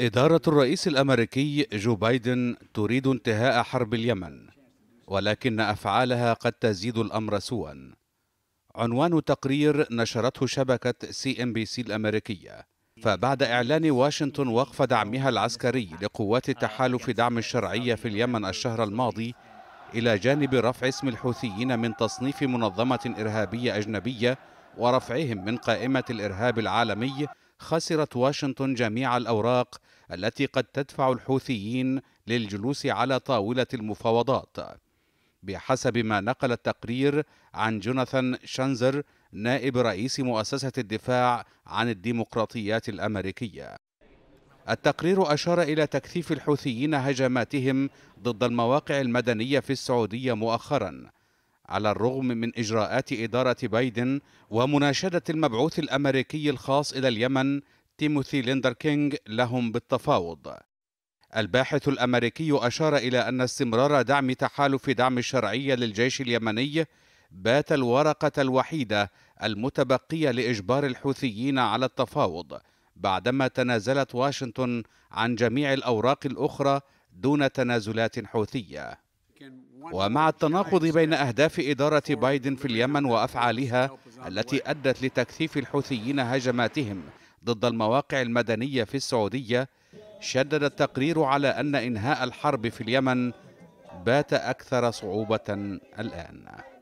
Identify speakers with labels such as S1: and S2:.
S1: إدارة الرئيس الأمريكي جو بايدن تريد انتهاء حرب اليمن ولكن أفعالها قد تزيد الأمر سوءا عنوان تقرير نشرته شبكة سي ام بي سي الأمريكية فبعد إعلان واشنطن وقف دعمها العسكري لقوات التحالف دعم الشرعية في اليمن الشهر الماضي إلى جانب رفع اسم الحوثيين من تصنيف منظمة إرهابية أجنبية ورفعهم من قائمة الإرهاب العالمي خسرت واشنطن جميع الأوراق التي قد تدفع الحوثيين للجلوس على طاولة المفاوضات بحسب ما نقل التقرير عن جوناثان شانزر نائب رئيس مؤسسة الدفاع عن الديمقراطيات الأمريكية التقرير أشار إلى تكثيف الحوثيين هجماتهم ضد المواقع المدنية في السعودية مؤخراً على الرغم من إجراءات إدارة بايدن ومناشدة المبعوث الأمريكي الخاص إلى اليمن تيموثي ليندر كينغ لهم بالتفاوض الباحث الأمريكي أشار إلى أن استمرار دعم تحالف دعم الشرعية للجيش اليمني بات الورقة الوحيدة المتبقية لإجبار الحوثيين على التفاوض بعدما تنازلت واشنطن عن جميع الأوراق الأخرى دون تنازلات حوثية ومع التناقض بين أهداف إدارة بايدن في اليمن وأفعالها التي أدت لتكثيف الحوثيين هجماتهم ضد المواقع المدنية في السعودية شدد التقرير على أن إنهاء الحرب في اليمن بات أكثر صعوبة الآن